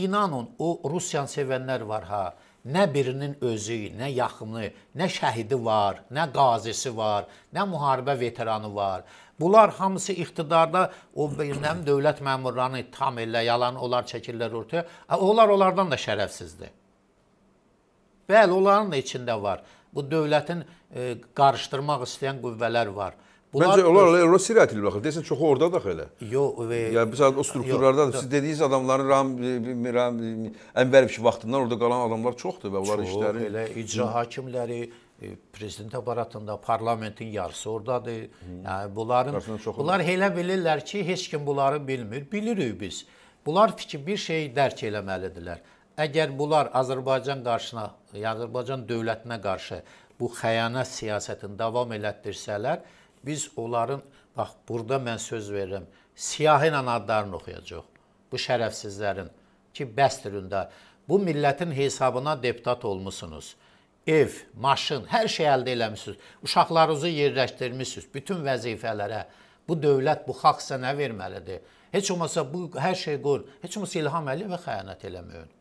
İnanın, o Rusiyanı sevənlər var ha. Nə birinin özü, nə yaxını, nə şəhidi var, nə qazisi var, nə müharibə veteranı var. Bunlar hamısı iqtidarda o bilməm dövlət məmurlarını ittiham elə, yalan onlar çəkirlər ortaya. Onlar onlardan da şərəfsizdir. Bəli, onların da içində var. Bu dövlətin e, qarışdırmaq istəyən qüvvələr var. Bunlar, Məncə onlar elə seriya itilir baxır. Deyəsən çoxu ordadır axı elə. Yox, e, yəni biz o strukturlardadır. Siz dediyiniz adamların Ram Miram Ənvərov vaxtından orada qalan adamlar çoxdur və onlar işləri elə icra hakimləri e, prezident aparatında, parlamentin yarısı ordadır. Yəni bunların bunlar elə bilirlər ki, heç kim bunları bilmir. Bilirik biz. Bunlar fikir bir şeyi dərk eləməlidirlər. Əgər bunlar Azərbaycan qarşına, Azərbaycan dövlətinə qarşı bu xəyanət siyasətini davam elətdirsələr, Biz onların, bax burada mən söz verirəm, siyahi ilə adlarını oxuyacaq. Bu şərəfsizlərin ki, bəstiründə bu millətin hesabına deputat olmusunuz. Ev, maşın, hər şey əldə eləmisiniz. Uşaqlarınızı yerləşdirmisiniz bütün vəzifələrə. Bu dövlət, bu xalq sizə nə verməlidir? Heç olmasa bu hər şey qoyun. Heç olmasa İlham Əliyevə xəyanət eləməyin.